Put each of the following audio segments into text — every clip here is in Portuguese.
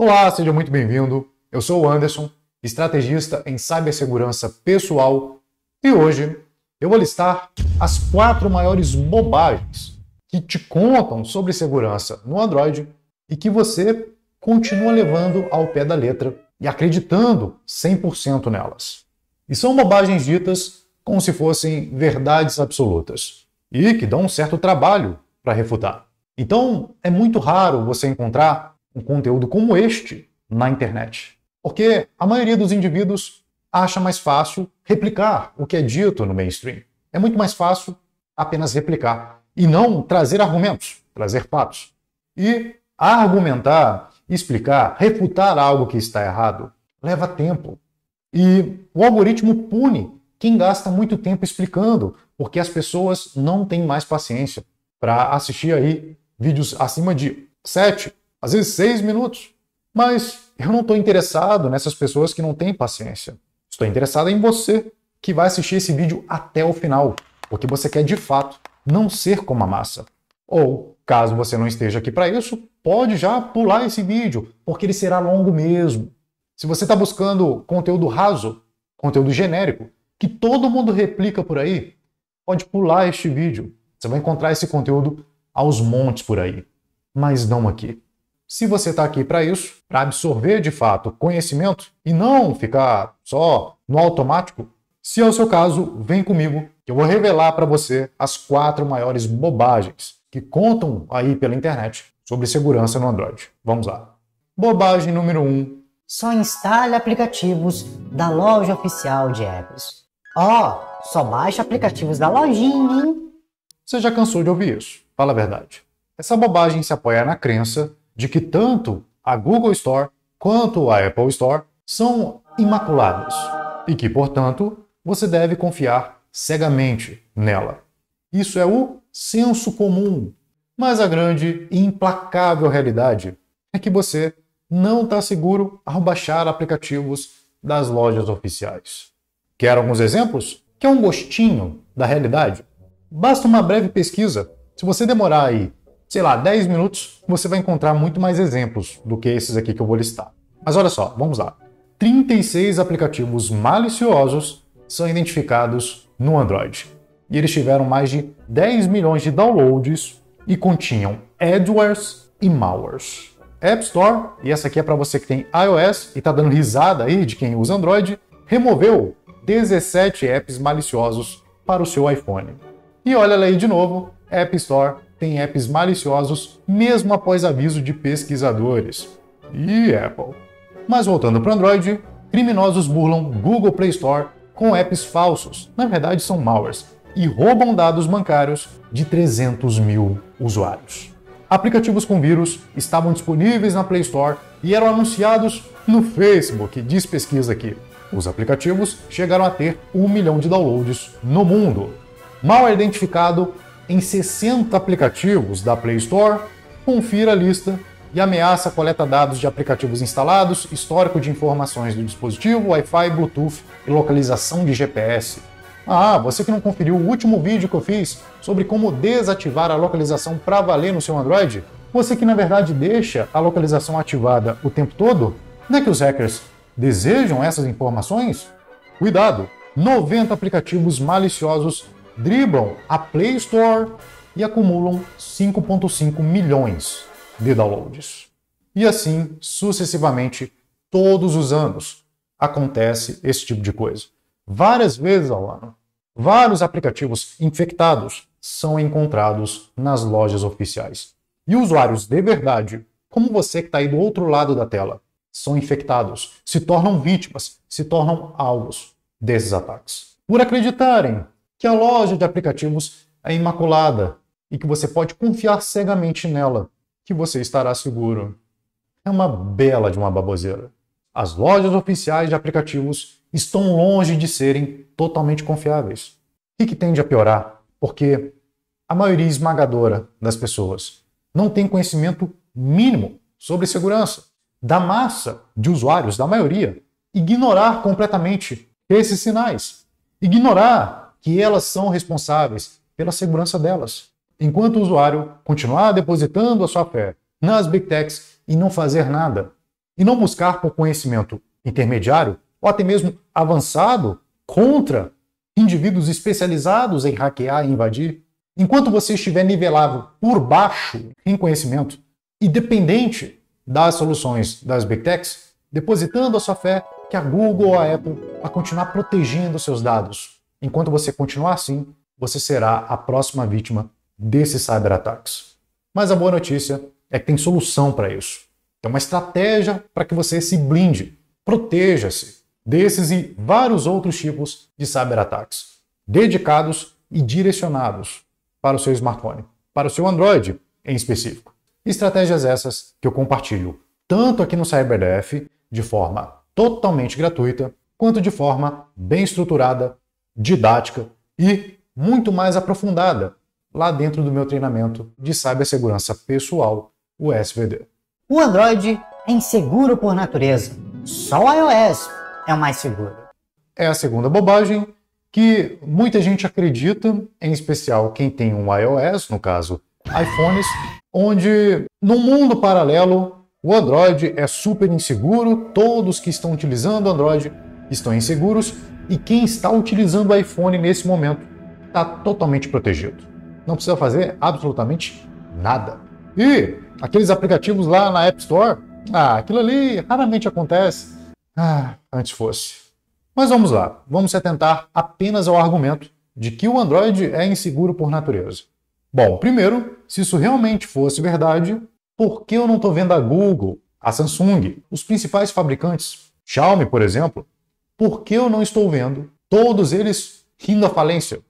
Olá, seja muito bem-vindo. Eu sou o Anderson, estrategista em cibersegurança pessoal, e hoje eu vou listar as quatro maiores bobagens que te contam sobre segurança no Android e que você continua levando ao pé da letra e acreditando 100% nelas. E são bobagens ditas como se fossem verdades absolutas e que dão um certo trabalho para refutar. Então, é muito raro você encontrar um conteúdo como este na internet. Porque a maioria dos indivíduos acha mais fácil replicar o que é dito no mainstream. É muito mais fácil apenas replicar e não trazer argumentos, trazer fatos. E argumentar, explicar, refutar algo que está errado leva tempo. E o algoritmo pune quem gasta muito tempo explicando, porque as pessoas não têm mais paciência para assistir aí vídeos acima de 7, às vezes seis minutos. Mas eu não estou interessado nessas pessoas que não têm paciência. Estou interessado em você que vai assistir esse vídeo até o final, porque você quer de fato não ser como a massa. Ou, caso você não esteja aqui para isso, pode já pular esse vídeo, porque ele será longo mesmo. Se você está buscando conteúdo raso, conteúdo genérico, que todo mundo replica por aí, pode pular este vídeo. Você vai encontrar esse conteúdo aos montes por aí, mas não aqui. Se você está aqui para isso, para absorver de fato conhecimento e não ficar só no automático, se é o seu caso, vem comigo que eu vou revelar para você as quatro maiores bobagens que contam aí pela internet sobre segurança no Android. Vamos lá. Bobagem número 1. Um. Só instale aplicativos da loja oficial de apps. Ó, oh, só baixa aplicativos da lojinha, hein? Você já cansou de ouvir isso, fala a verdade. Essa bobagem se apoia na crença de que tanto a Google Store quanto a Apple Store são imaculadas e que, portanto, você deve confiar cegamente nela. Isso é o senso comum, mas a grande e implacável realidade é que você não está seguro ao baixar aplicativos das lojas oficiais. Quer alguns exemplos? Quer um gostinho da realidade? Basta uma breve pesquisa. Se você demorar aí sei lá, 10 minutos, você vai encontrar muito mais exemplos do que esses aqui que eu vou listar. Mas olha só, vamos lá. 36 aplicativos maliciosos são identificados no Android. E eles tiveram mais de 10 milhões de downloads e continham adwares e malwares. App Store, e essa aqui é para você que tem iOS e está dando risada aí de quem usa Android, removeu 17 apps maliciosos para o seu iPhone. E olha aí de novo, App Store tem apps maliciosos mesmo após aviso de pesquisadores. E Apple. Mas voltando para Android, criminosos burlam Google Play Store com apps falsos, na verdade são malwares, e roubam dados bancários de 300 mil usuários. Aplicativos com vírus estavam disponíveis na Play Store e eram anunciados no Facebook, diz pesquisa aqui. Os aplicativos chegaram a ter um milhão de downloads no mundo. Mal identificado em 60 aplicativos da Play Store, confira a lista e ameaça coleta dados de aplicativos instalados, histórico de informações do dispositivo, Wi-Fi, Bluetooth e localização de GPS. Ah, você que não conferiu o último vídeo que eu fiz sobre como desativar a localização para valer no seu Android, você que na verdade deixa a localização ativada o tempo todo, não é que os hackers desejam essas informações? Cuidado! 90 aplicativos maliciosos driblam a Play Store e acumulam 5,5 milhões de downloads. E assim sucessivamente, todos os anos acontece esse tipo de coisa. Várias vezes ao ano, vários aplicativos infectados são encontrados nas lojas oficiais. E usuários de verdade, como você que está aí do outro lado da tela, são infectados, se tornam vítimas, se tornam alvos desses ataques. Por acreditarem que é a loja de aplicativos é imaculada e que você pode confiar cegamente nela, que você estará seguro. É uma bela de uma baboseira. As lojas oficiais de aplicativos estão longe de serem totalmente confiáveis. E que tende a piorar, porque a maioria esmagadora das pessoas não tem conhecimento mínimo sobre segurança. Da massa de usuários, da maioria, ignorar completamente esses sinais. Ignorar que elas são responsáveis pela segurança delas. Enquanto o usuário continuar depositando a sua fé nas Big Techs e não fazer nada, e não buscar por conhecimento intermediário ou até mesmo avançado contra indivíduos especializados em hackear e invadir, enquanto você estiver nivelado por baixo em conhecimento e dependente das soluções das Big Techs, depositando a sua fé que a Google ou a Apple vão continuar protegendo seus dados Enquanto você continuar assim, você será a próxima vítima desses cyberataques. Mas a boa notícia é que tem solução para isso. Tem é uma estratégia para que você se blinde, proteja-se desses e vários outros tipos de cyberataques, dedicados e direcionados para o seu smartphone, para o seu Android em específico. Estratégias essas que eu compartilho tanto aqui no CyberDF de forma totalmente gratuita, quanto de forma bem estruturada didática e muito mais aprofundada lá dentro do meu treinamento de cibersegurança pessoal, o SVD. O Android é inseguro por natureza, só o iOS é o mais seguro. É a segunda bobagem que muita gente acredita, em especial quem tem um iOS, no caso iPhones, onde no mundo paralelo o Android é super inseguro, todos que estão utilizando Android estão inseguros e quem está utilizando o iPhone nesse momento está totalmente protegido. Não precisa fazer absolutamente nada. E aqueles aplicativos lá na App Store, ah, aquilo ali raramente acontece. Ah, antes fosse. Mas vamos lá, vamos se atentar apenas ao argumento de que o Android é inseguro por natureza. Bom, primeiro, se isso realmente fosse verdade, por que eu não estou vendo a Google, a Samsung, os principais fabricantes, Xiaomi, por exemplo, por que eu não estou vendo todos eles rindo à falência?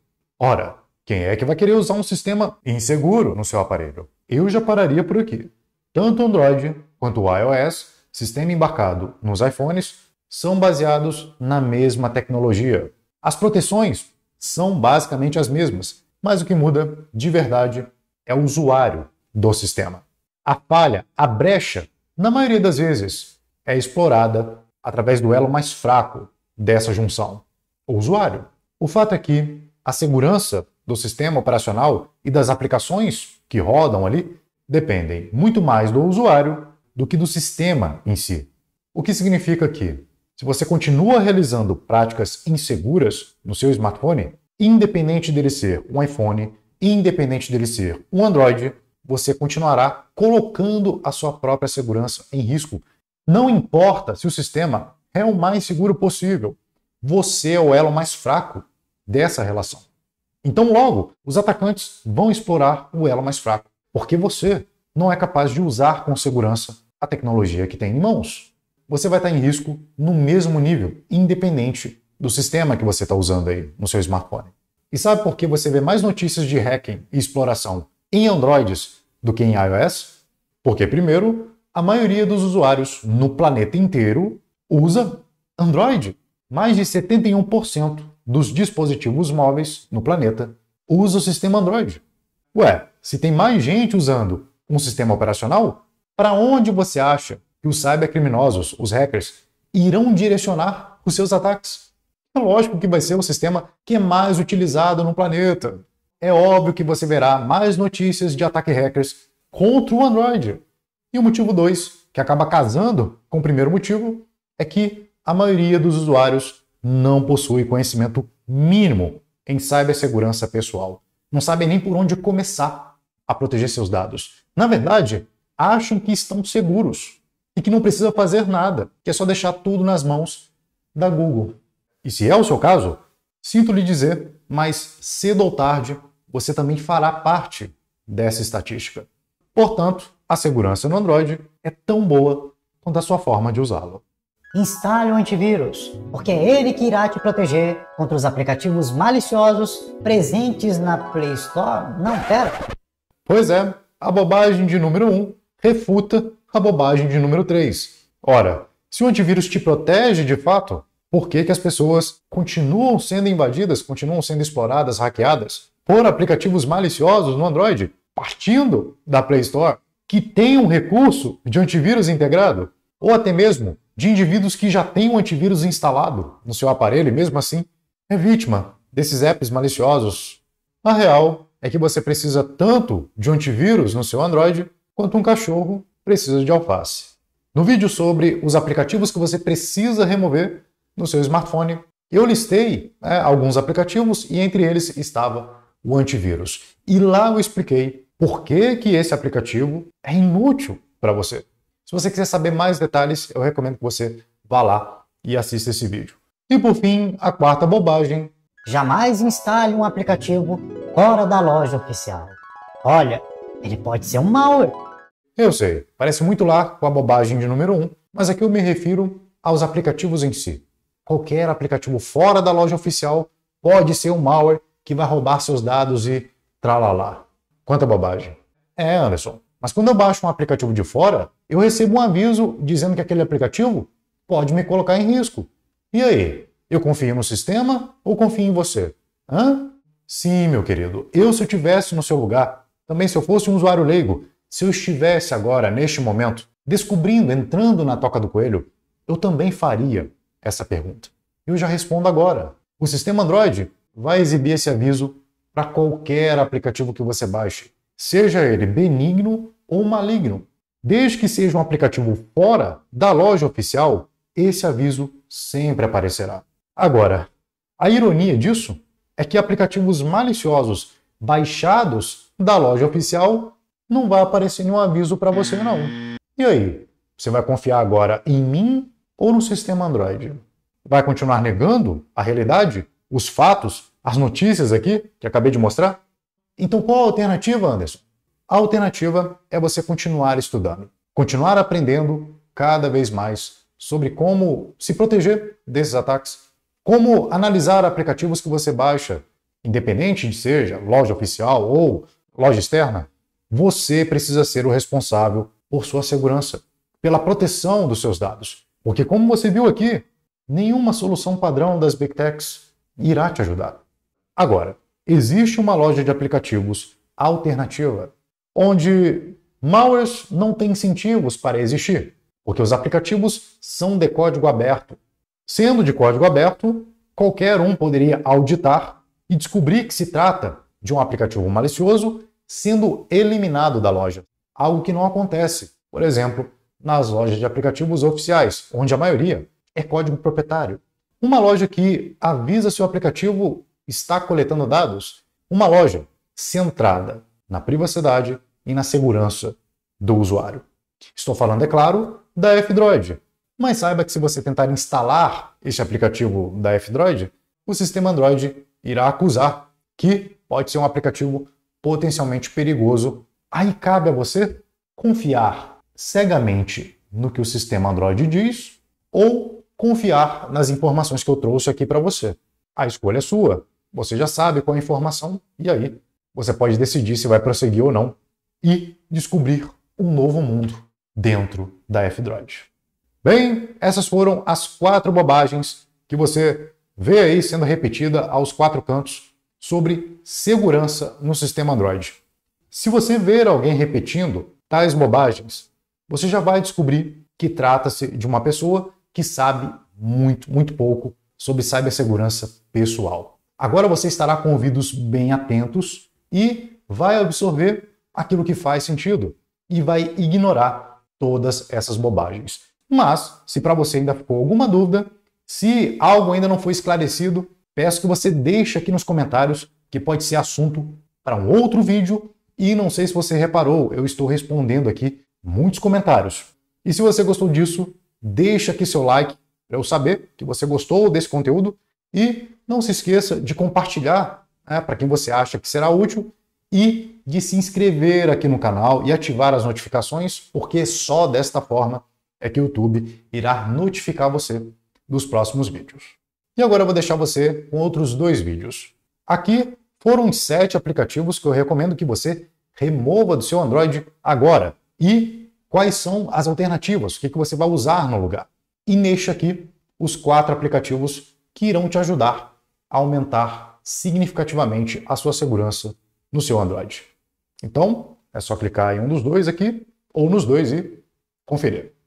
Ora, quem é que vai querer usar um sistema inseguro no seu aparelho? Eu já pararia por aqui. Tanto o Android quanto o iOS, sistema embarcado nos iPhones, são baseados na mesma tecnologia. As proteções são basicamente as mesmas, mas o que muda de verdade é o usuário do sistema. A falha, a brecha, na maioria das vezes, é explorada através do elo mais fraco, dessa junção? O usuário. O fato é que a segurança do sistema operacional e das aplicações que rodam ali dependem muito mais do usuário do que do sistema em si. O que significa que, se você continua realizando práticas inseguras no seu smartphone, independente dele ser um iPhone, independente dele ser um Android, você continuará colocando a sua própria segurança em risco. Não importa se o sistema é o mais seguro possível. Você é o elo mais fraco dessa relação. Então, logo, os atacantes vão explorar o elo mais fraco, porque você não é capaz de usar com segurança a tecnologia que tem em mãos. Você vai estar em risco no mesmo nível, independente do sistema que você está usando aí no seu smartphone. E sabe por que você vê mais notícias de hacking e exploração em Androids do que em iOS? Porque, primeiro, a maioria dos usuários no planeta inteiro usa Android. Mais de 71% dos dispositivos móveis no planeta usa o sistema Android. Ué, se tem mais gente usando um sistema operacional, para onde você acha que os cybercriminosos, os hackers, irão direcionar os seus ataques? É lógico que vai ser o sistema que é mais utilizado no planeta. É óbvio que você verá mais notícias de ataque hackers contra o Android. E o motivo 2, que acaba casando com o primeiro motivo, é que a maioria dos usuários não possui conhecimento mínimo em cibersegurança pessoal. Não sabem nem por onde começar a proteger seus dados. Na verdade, acham que estão seguros e que não precisa fazer nada, que é só deixar tudo nas mãos da Google. E se é o seu caso, sinto lhe dizer, mas cedo ou tarde você também fará parte dessa estatística. Portanto, a segurança no Android é tão boa quanto a sua forma de usá-lo. Instale o antivírus, porque é ele que irá te proteger contra os aplicativos maliciosos presentes na Play Store. Não, pera. Pois é, a bobagem de número 1 um refuta a bobagem de número 3. Ora, se o antivírus te protege de fato, por que, que as pessoas continuam sendo invadidas, continuam sendo exploradas, hackeadas por aplicativos maliciosos no Android, partindo da Play Store, que tem um recurso de antivírus integrado? Ou até mesmo de indivíduos que já têm um antivírus instalado no seu aparelho e mesmo assim é vítima desses apps maliciosos. A real é que você precisa tanto de um antivírus no seu Android quanto um cachorro precisa de alface. No vídeo sobre os aplicativos que você precisa remover no seu smartphone, eu listei né, alguns aplicativos e entre eles estava o antivírus. E lá eu expliquei por que, que esse aplicativo é inútil para você. Se você quiser saber mais detalhes, eu recomendo que você vá lá e assista esse vídeo. E por fim, a quarta bobagem. Jamais instale um aplicativo fora da loja oficial. Olha, ele pode ser um malware. Eu sei, parece muito lá com a bobagem de número 1, um, mas aqui eu me refiro aos aplicativos em si. Qualquer aplicativo fora da loja oficial pode ser um malware que vai roubar seus dados e tralalá. Quanta bobagem. É, Anderson, mas quando eu baixo um aplicativo de fora, eu recebo um aviso dizendo que aquele aplicativo pode me colocar em risco. E aí? Eu confio no sistema ou confio em você? Hã? Sim, meu querido, eu se eu estivesse no seu lugar, também se eu fosse um usuário leigo, se eu estivesse agora, neste momento, descobrindo, entrando na toca do coelho, eu também faria essa pergunta. Eu já respondo agora. O sistema Android vai exibir esse aviso para qualquer aplicativo que você baixe, seja ele benigno ou maligno. Desde que seja um aplicativo fora da loja oficial, esse aviso sempre aparecerá. Agora, a ironia disso é que aplicativos maliciosos baixados da loja oficial não vai aparecer nenhum aviso para você não. E aí, você vai confiar agora em mim ou no sistema Android? Vai continuar negando a realidade, os fatos, as notícias aqui que acabei de mostrar? Então qual a alternativa, Anderson? A alternativa é você continuar estudando, continuar aprendendo cada vez mais sobre como se proteger desses ataques, como analisar aplicativos que você baixa, independente de seja loja oficial ou loja externa, você precisa ser o responsável por sua segurança, pela proteção dos seus dados. Porque, como você viu aqui, nenhuma solução padrão das Big Techs irá te ajudar. Agora, existe uma loja de aplicativos alternativa onde malwares não têm incentivos para existir, porque os aplicativos são de código aberto. Sendo de código aberto, qualquer um poderia auditar e descobrir que se trata de um aplicativo malicioso, sendo eliminado da loja, algo que não acontece, por exemplo, nas lojas de aplicativos oficiais, onde a maioria é código proprietário. Uma loja que avisa se o aplicativo está coletando dados, uma loja centrada na privacidade e na segurança do usuário. Estou falando, é claro, da F-Droid. Mas saiba que se você tentar instalar esse aplicativo da F-Droid, o sistema Android irá acusar que pode ser um aplicativo potencialmente perigoso. Aí cabe a você confiar cegamente no que o sistema Android diz ou confiar nas informações que eu trouxe aqui para você. A escolha é sua. Você já sabe qual é a informação e aí você pode decidir se vai prosseguir ou não e descobrir um novo mundo dentro da F-Droid. Bem, essas foram as quatro bobagens que você vê aí sendo repetida aos quatro cantos sobre segurança no sistema Android. Se você ver alguém repetindo tais bobagens, você já vai descobrir que trata-se de uma pessoa que sabe muito, muito pouco sobre cibersegurança pessoal. Agora você estará com ouvidos bem atentos e vai absorver aquilo que faz sentido e vai ignorar todas essas bobagens. Mas, se para você ainda ficou alguma dúvida, se algo ainda não foi esclarecido, peço que você deixe aqui nos comentários, que pode ser assunto para um outro vídeo. E não sei se você reparou, eu estou respondendo aqui muitos comentários. E se você gostou disso, deixa aqui seu like para eu saber que você gostou desse conteúdo. E não se esqueça de compartilhar né, para quem você acha que será útil e de se inscrever aqui no canal e ativar as notificações, porque só desta forma é que o YouTube irá notificar você dos próximos vídeos. E agora eu vou deixar você com outros dois vídeos. Aqui foram sete aplicativos que eu recomendo que você remova do seu Android agora. E quais são as alternativas? O que, que você vai usar no lugar? E neste aqui, os quatro aplicativos que irão te ajudar a aumentar significativamente a sua segurança no seu Android. Então, é só clicar em um dos dois aqui ou nos dois e conferir.